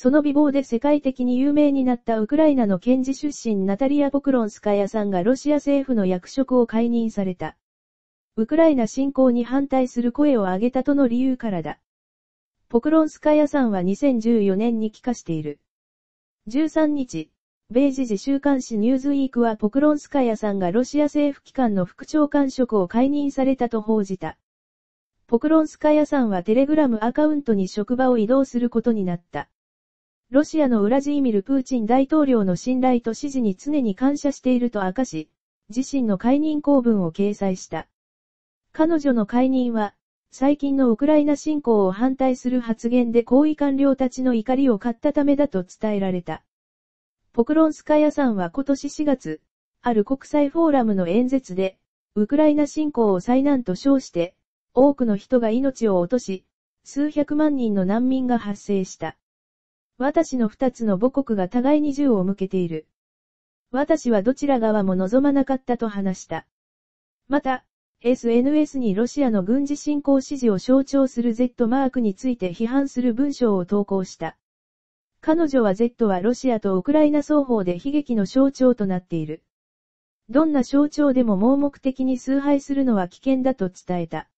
その美貌で世界的に有名になったウクライナの検事出身ナタリア・ポクロンスカヤさんがロシア政府の役職を解任された。ウクライナ侵攻に反対する声を上げたとの理由からだ。ポクロンスカヤさんは2014年に帰化している。13日、米時事週刊誌ニューズウィークはポクロンスカヤさんがロシア政府機関の副長官職を解任されたと報じた。ポクロンスカヤさんはテレグラムアカウントに職場を移動することになった。ロシアのウラジーミル・プーチン大統領の信頼と支持に常に感謝していると明かし、自身の解任公文を掲載した。彼女の解任は、最近のウクライナ侵攻を反対する発言で行為官僚たちの怒りを買ったためだと伝えられた。ポクロンスカヤさんは今年4月、ある国際フォーラムの演説で、ウクライナ侵攻を災難と称して、多くの人が命を落とし、数百万人の難民が発生した。私の二つの母国が互いに銃を向けている。私はどちら側も望まなかったと話した。また、SNS にロシアの軍事侵攻支持を象徴する Z マークについて批判する文章を投稿した。彼女は Z はロシアとウクライナ双方で悲劇の象徴となっている。どんな象徴でも盲目的に崇拝するのは危険だと伝えた。